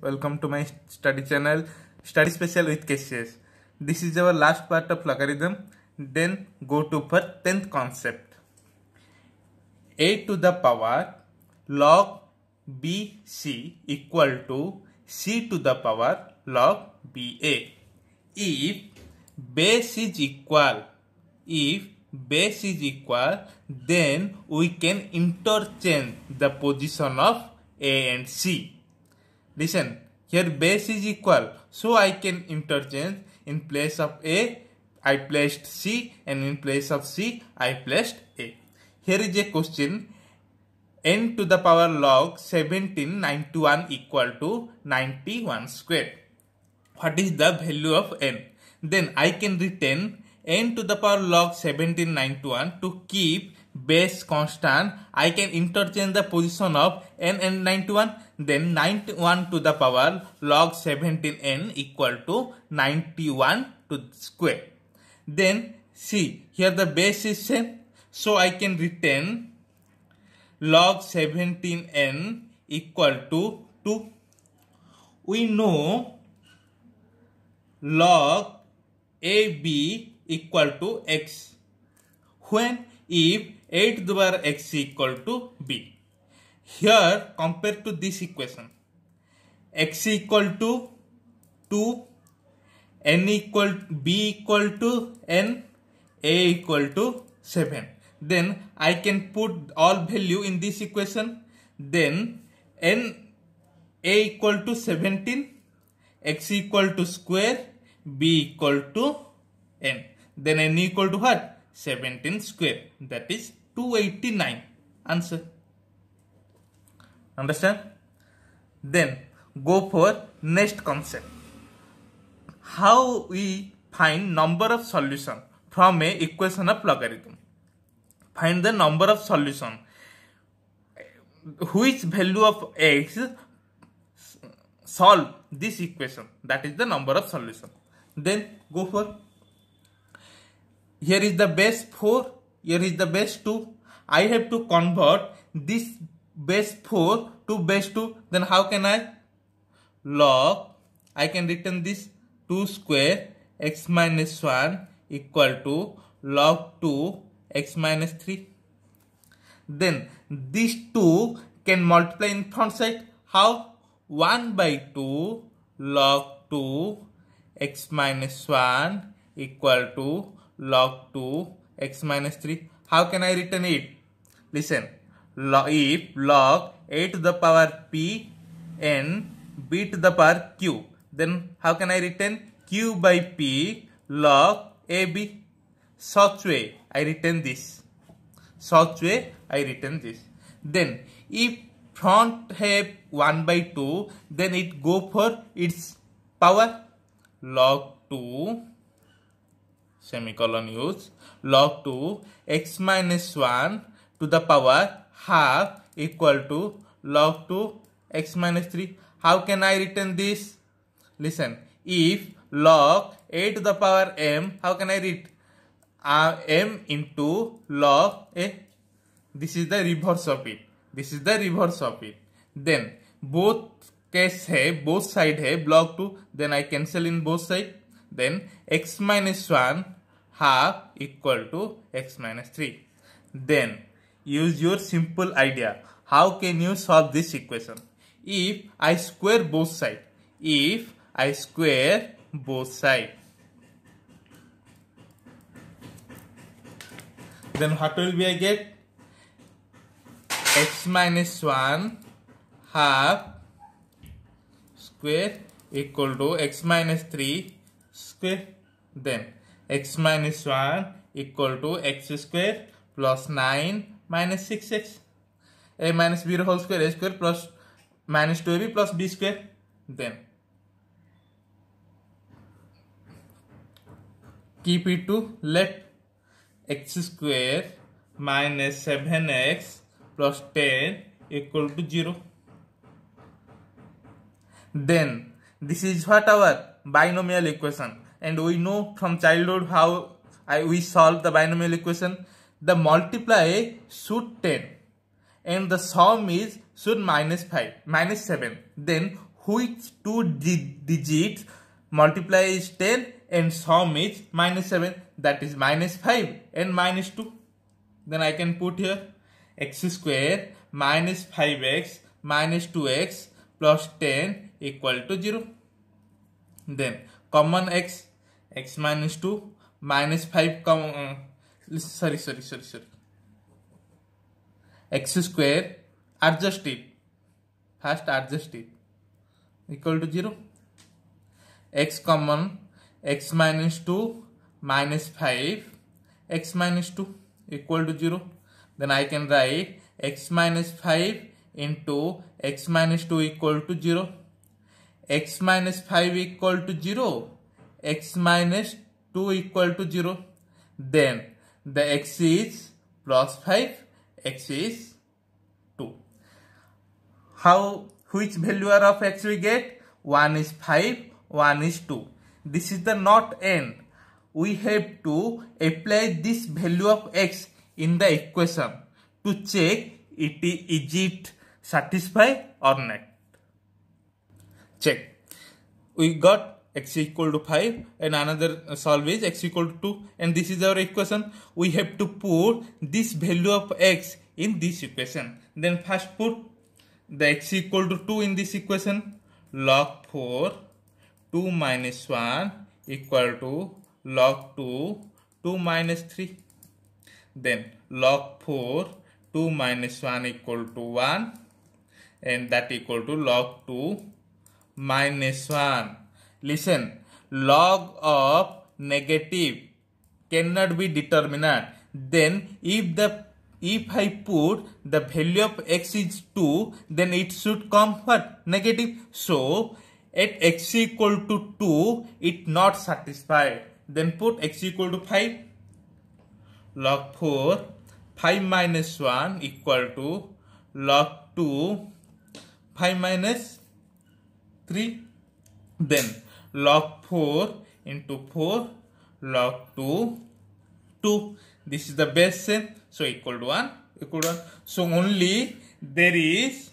welcome to my study channel study special with cases this is our last part of logarithm then go to for 10th concept a to the power log bc equal to c to the power log ba if base is equal if base is equal then we can interchange the position of a and c Listen, here base is equal, so I can interchange in place of A, I placed C and in place of C, I placed A. Here is a question, n to the power log 1791 equal to 91 square. What is the value of n? Then I can retain n to the power log 1791 to keep base constant. I can interchange the position of n and 91 then 91 to the power log 17n equal to 91 to square. Then see here the base is same. So I can return log 17n equal to 2. We know log AB equal to x when if 8 the power x equal to b here compared to this equation x equal to 2 n equal b equal to n a equal to 7 then i can put all value in this equation then n a equal to 17 x equal to square b equal to n then n equal to what 17 square that is 289 answer Understand? Then go for next concept. How we find number of solution from a equation of logarithm. Find the number of solution which value of x solve this equation that is the number of solution then go for here is the base 4 here is the base 2 i have to convert this base 4 to base 2 then how can I log I can return this 2 square x minus 1 equal to log 2 x minus 3 then these two can multiply in front side how 1 by 2 log 2 x minus 1 equal to log 2 x minus 3 how can I return it listen if log a to the power p n b to the power q then how can I return q by p log ab such way I return this such way I return this then if front have 1 by 2 then it go for its power log 2 semicolon use log 2 x minus 1 to the power half equal to log 2 x minus 3. How can I written this? Listen, if log a to the power m, how can I write? Uh, m into log a. This is the reverse of it. This is the reverse of it. Then both case hai both side hai log 2 then I cancel in both side then x minus 1 half equal to x minus 3 then Use your simple idea. How can you solve this equation? If I square both sides. If I square both sides. Then what will be I get? x minus 1 half square equal to x minus 3 square. Then x minus 1 equal to x square plus 9 minus 6x a minus b whole square a square plus minus 2ab plus b square then keep it to let x square minus 7x plus 10 equal to 0 then this is what our binomial equation and we know from childhood how I, we solve the binomial equation the multiply should 10 and the sum is should minus 5 minus 7 then which two digits multiply is 10 and sum is minus 7 that is minus 5 and minus 2 then I can put here x square minus 5x minus 2x plus 10 equal to 0 then common x x minus 2 minus 5 com sorry sorry sorry sorry x square adjusted fast adjusted equal to zero x common x minus two minus five x minus two equal to zero then I can write x minus five into x minus two equal to zero x minus five equal to zero x minus two equal to zero then the x is plus 5 x is 2 how which value of x we get 1 is 5 1 is 2 this is the not end we have to apply this value of x in the equation to check it is it satisfy or not check we got x equal to 5 and another uh, solve is x equal to 2 and this is our equation we have to put this value of x in this equation then first put the x equal to 2 in this equation log 4 2 minus 1 equal to log 2 2 minus 3 then log 4 2 minus 1 equal to 1 and that equal to log 2 minus 1 Listen, log of negative cannot be determinate. Then if the if I put the value of x is 2, then it should come what? Negative. So, at x equal to 2, it not satisfied. Then put x equal to 5. Log 4, 5 minus 1 equal to log 2, 5 minus 3. Then log 4 into 4 log 2 2 this is the base set, so equal to 1 equal to 1 so only there is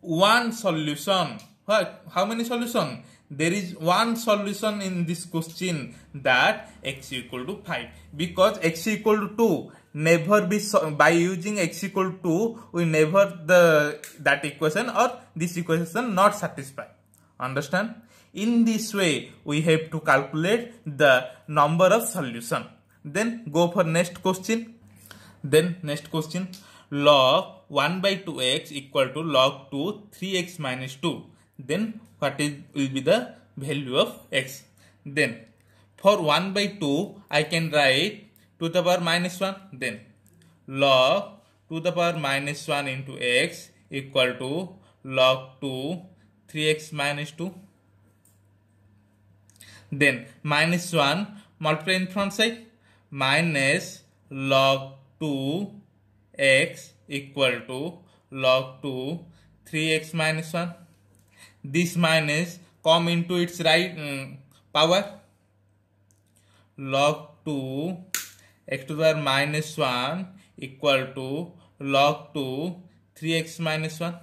one solution what how many solution there is one solution in this question that x equal to 5 because x equal to 2 never be so, by using x equal to 2 we never the that equation or this equation not satisfied understand in this way, we have to calculate the number of solution. Then go for next question. Then next question, log 1 by 2x equal to log 2 3x minus 2. Then what is, will be the value of x? Then for 1 by 2, I can write 2 to the power minus 1. Then log 2 to the power minus 1 into x equal to log 2 3x minus 2 then minus 1 multiply in front side minus log 2 x equal to log 2 3x minus 1. This minus come into its right um, power log 2 x to the power minus 1 equal to log 2 3x minus 1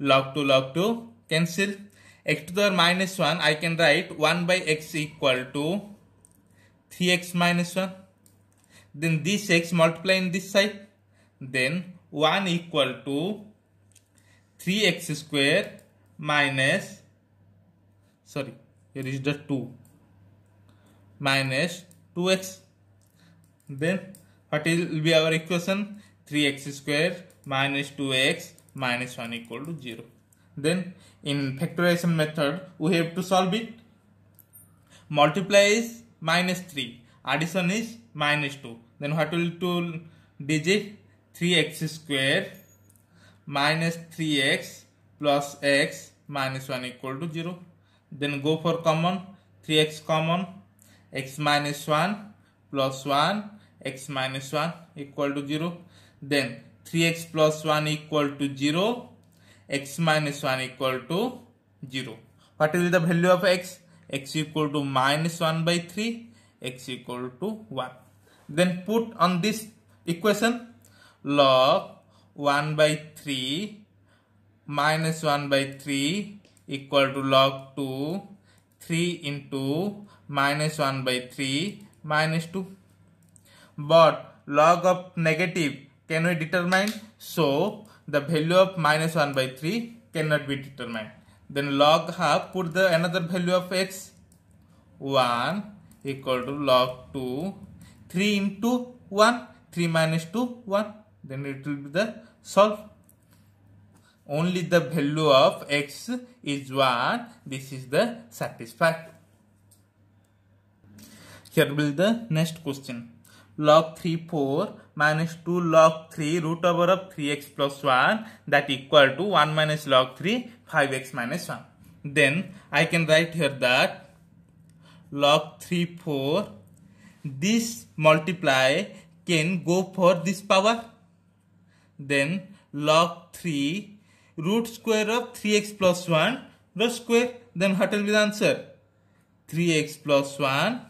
log 2 log 2 cancel x to the power minus 1, I can write 1 by x equal to 3x minus 1. Then this x multiply in this side. Then 1 equal to 3x square minus, sorry, here is the 2, minus 2x. Then what will be our equation? 3x square minus 2x minus 1 equal to 0. Then in factorization method, we have to solve it. Multiply is minus 3. Addition is minus 2. Then what will to digit? 3x square minus 3x plus x minus 1 equal to 0. Then go for common. 3x common. x minus 1 plus 1 x minus 1 equal to 0. Then 3x plus 1 equal to 0 x minus 1 equal to 0. What will be the value of x? x equal to minus 1 by 3, x equal to 1. Then put on this equation log 1 by 3 minus 1 by 3 equal to log 2 3 into minus 1 by 3 minus 2. But log of negative can we determine? So the value of minus 1 by 3 cannot be determined. Then log half put the another value of x 1 equal to log 2 3 into 1 3 minus 2 1 then it will be the solve. Only the value of x is 1 this is the satisfied. Here will the next question log 3 4 minus 2 log 3 root over of 3x plus 1 that equal to 1 minus log 3 5x minus 1. Then I can write here that log 3 4 this multiply can go for this power. Then log 3 root square of 3x plus 1 root square then what will be the answer? 3x plus 1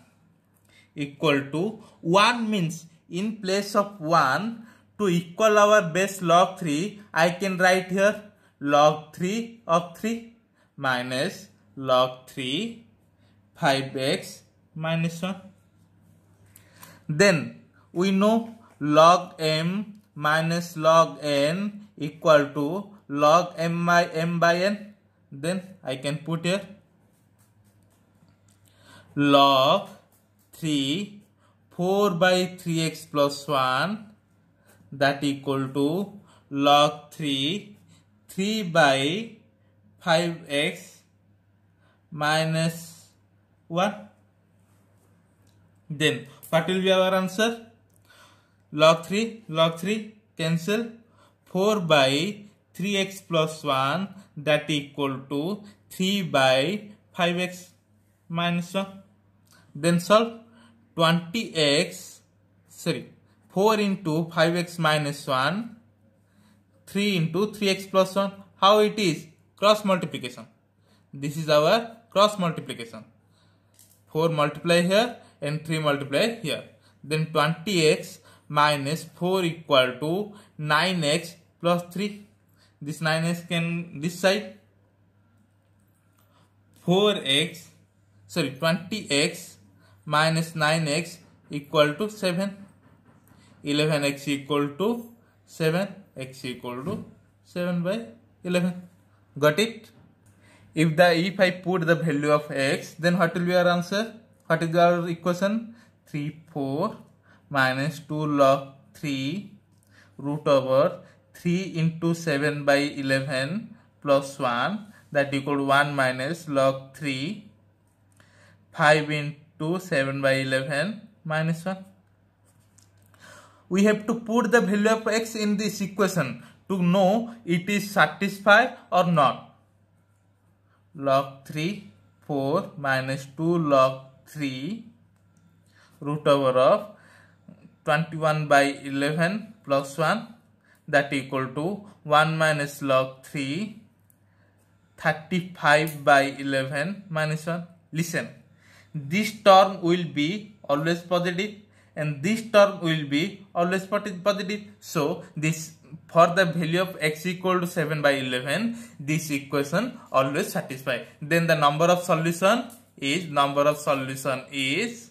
equal to 1 means in place of 1 to equal our base log 3 I can write here log 3 of 3 minus log 3 5x minus 1. Then we know log m minus log n equal to log m by m by n. Then I can put here log 3 4 by 3x plus 1 that equal to log 3 3 by 5x minus 1 then what will be our answer log 3 log 3 cancel 4 by 3x plus 1 that equal to 3 by 5x minus 1 then solve 20x, sorry, 4 into 5x minus 1, 3 into 3x plus 1. How it is? Cross multiplication. This is our cross multiplication. 4 multiply here and 3 multiply here. Then 20x minus 4 equal to 9x plus 3. This 9x can this side. 4x, sorry, 20x minus 9x equal to 7 11x equal to 7 x equal to 7 by 11 got it if the if i put the value of x then what will be our answer what is our equation 3 4 minus 2 log 3 root over 3 into 7 by 11 plus 1 that equal to 1 minus log 3 5 into 2 7 by 11 minus 1 we have to put the value of x in this equation to know it is satisfied or not log 3 4 minus 2 log 3 root over of 21 by 11 plus 1 that equal to 1 minus log 3 35 by 11 minus 1 listen this term will be always positive and this term will be always positive so this for the value of x equal to 7 by 11 this equation always satisfy then the number of solution is number of solution is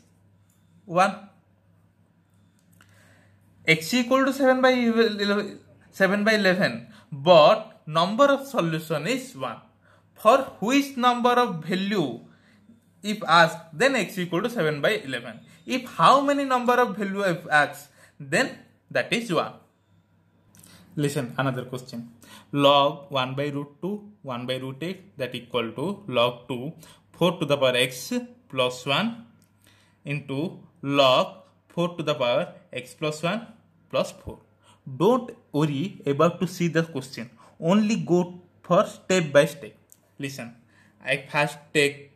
1 x equal to 7 by 11, 7 by 11 but number of solution is 1 for which number of value if asked, then x equal to 7 by 11. If how many number of value if asked, then that is 1. Listen, another question. Log 1 by root 2, 1 by root 8 that equal to log 2, 4 to the power x plus 1 into log 4 to the power x plus 1 plus 4. Don't worry about to see the question. Only go for step by step. Listen, I first take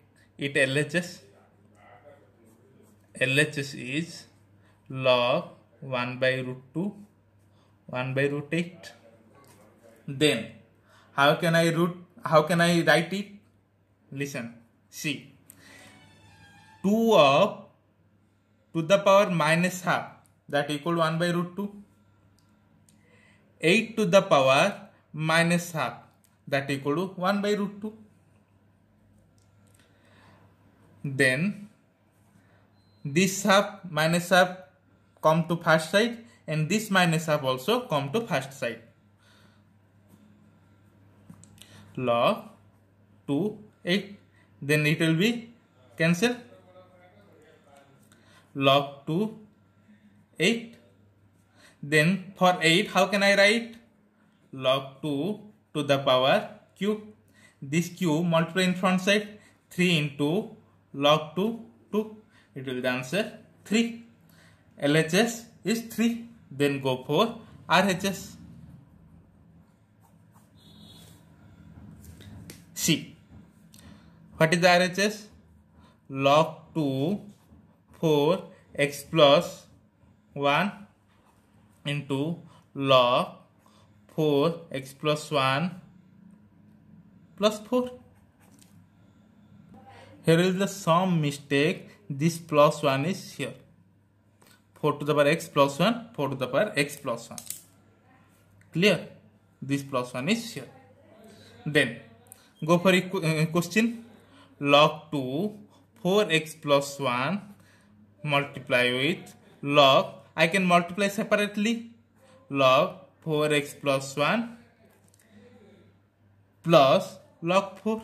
it LHS. LHS is log 1 by root 2, 1 by root 8. Then how can I root, how can I write it? Listen, see, 2 of to the power minus half that equal 1 by root 2. 8 to the power minus half that equal to 1 by root 2 then this half minus half come to first side and this minus half also come to first side. Log 2, 8 then it will be cancel log 2, 8 then for 8 how can I write log 2 to the power cube this cube multiply in front side 3 into log 2 2 it will be the answer 3 LHS is 3 then go for RHS C what is the RHS log 2 4 x plus 1 into log 4 x plus 1 plus 4 here is the sum mistake. This plus 1 is here. 4 to the power x plus 1, 4 to the power x plus 1. Clear? This plus 1 is here. Then, go for a uh, question. Log 2, 4x plus 1 multiply with log. I can multiply separately. Log 4x plus 1 plus log 4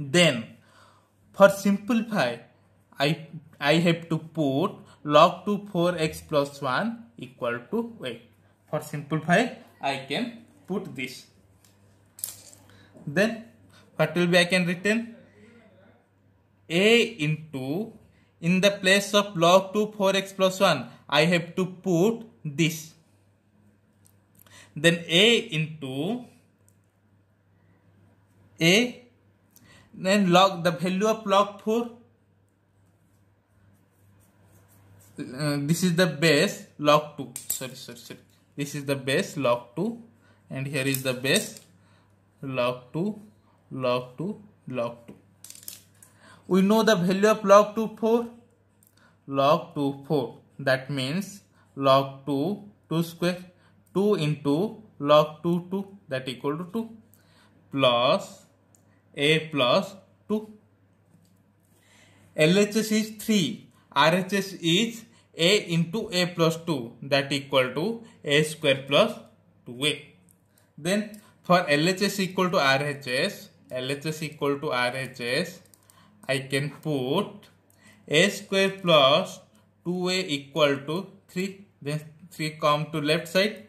then for simplify, I, I have to put log 2 4x plus 1 equal to y. For simplify, I can put this. Then what will be I can written? a into in the place of log 2 4x plus 1 I have to put this then a into a then log the value of log 4 uh, this is the base log 2 sorry sorry sorry this is the base log 2 and here is the base log 2 log 2 log 2 we know the value of log 2 4 log 2 4 that means log 2 2 square 2 into log 2 2 that equal to 2 plus a plus 2. LHS is 3. RHS is A into A plus 2 that equal to A square plus 2A. Then for LHS equal to RHS, LHS equal to RHS, I can put A square plus 2A equal to 3. Then 3 come to left side.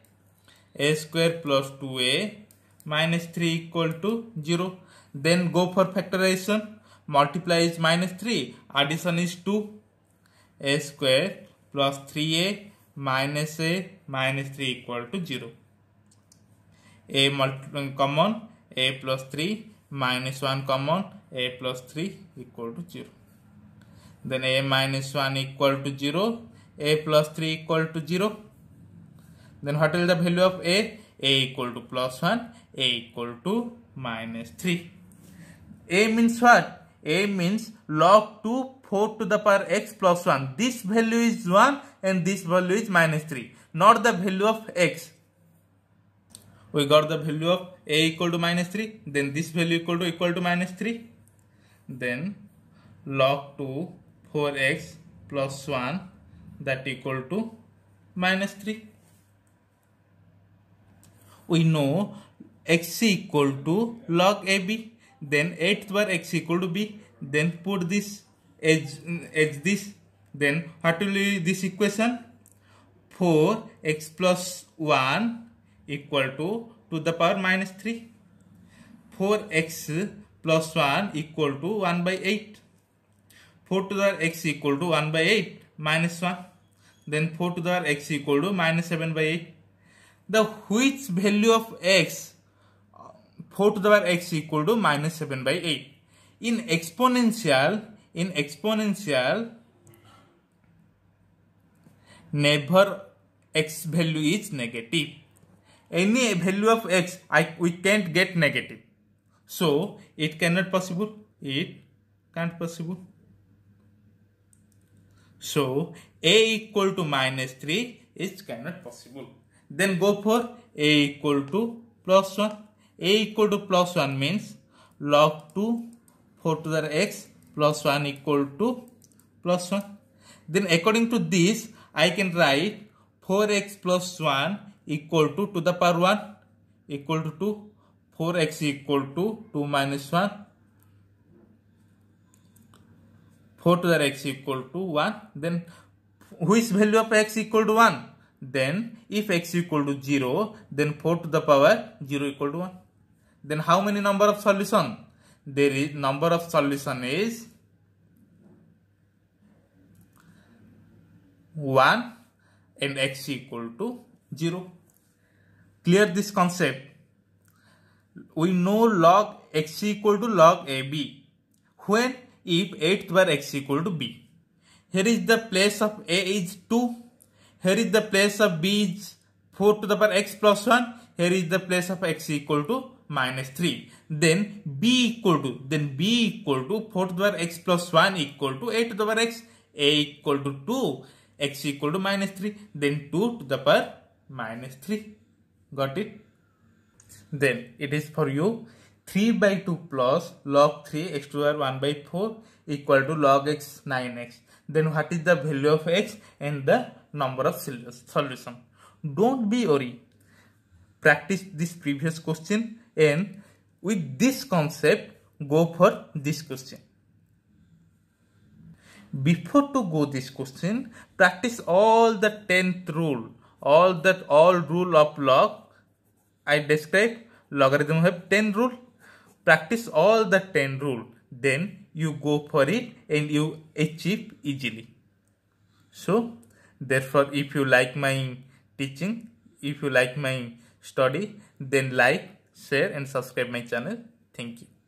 A square plus 2A minus 3 equal to 0. Then go for factorization. Multiply is minus 3. Addition is 2. a square plus 3a minus a minus 3 equal to 0. a common a plus 3 minus 1 common a plus 3 equal to 0. Then a minus 1 equal to 0. a plus 3 equal to 0. Then what is the value of a? a equal to plus 1, a equal to minus 3. A means what? A means log 2 4 to the power x plus 1. This value is 1 and this value is minus 3. Not the value of x. We got the value of a equal to minus 3. Then this value equal to equal to minus 3. Then log 2 4x plus 1 that equal to minus 3. We know x equal to log ab then eighth bar x equal to b then put this edge edge this then what will be this equation 4 x plus 1 equal to to the power minus 3 4 x plus 1 equal to 1 by 8 4 to the x equal to 1 by 8 minus 1 then 4 to the x equal to minus 7 by 8 the which value of x 4 to the power x equal to minus 7 by 8. In exponential, in exponential, never x value is negative. Any value of x, I, we can't get negative. So, it cannot possible. It can't possible. So, a equal to minus 3 is cannot possible. Then go for a equal to plus 1 a equal to plus 1 means log 2 4 to the x plus 1 equal to plus 1. Then according to this, I can write 4x plus 1 equal to to the power 1 equal to 2. 4x equal to 2 minus 1. 4 to the x equal to 1. Then which value of x equal to 1? Then if x equal to 0, then 4 to the power 0 equal to 1 then how many number of solution there is number of solution is 1 and x equal to 0 clear this concept we know log x equal to log ab when if a were x equal to b here is the place of a is 2 here is the place of b is 4 to the power x plus 1 here is the place of x equal to minus 3 then b equal to then b equal to 4 to the power x plus 1 equal to a to the power x a equal to 2 x equal to minus 3 then 2 to the power minus 3 got it then it is for you 3 by 2 plus log 3 x to the power 1 by 4 equal to log x 9x then what is the value of x and the number of solution don't be worried practice this previous question and with this concept go for this question. Before to go this question, practice all the 10th rule, all that all rule of log. I describe logarithm have 10 rule. Practice all the 10 rule, then you go for it and you achieve easily. So therefore if you like my teaching, if you like my study then like share and subscribe my channel thank you